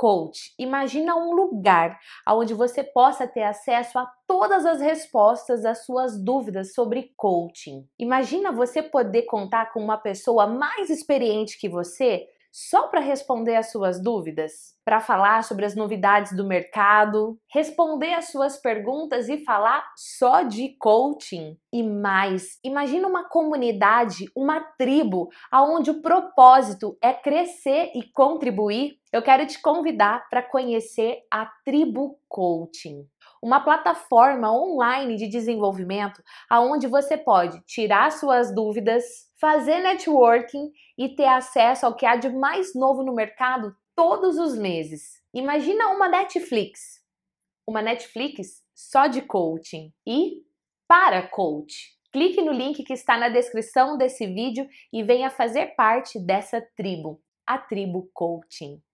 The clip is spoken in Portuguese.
coach. Imagina um lugar onde você possa ter acesso a todas as respostas às suas dúvidas sobre coaching. Imagina você poder contar com uma pessoa mais experiente que você só para responder às suas dúvidas, para falar sobre as novidades do mercado, responder às suas perguntas e falar só de coaching e mais. Imagina uma comunidade, uma tribo, aonde o propósito é crescer e contribuir. Eu quero te convidar para conhecer a Tribo Coaching uma plataforma online de desenvolvimento aonde você pode tirar suas dúvidas, fazer networking e ter acesso ao que há de mais novo no mercado todos os meses. Imagina uma Netflix, uma Netflix só de coaching e para coach. Clique no link que está na descrição desse vídeo e venha fazer parte dessa tribo, a tribo coaching.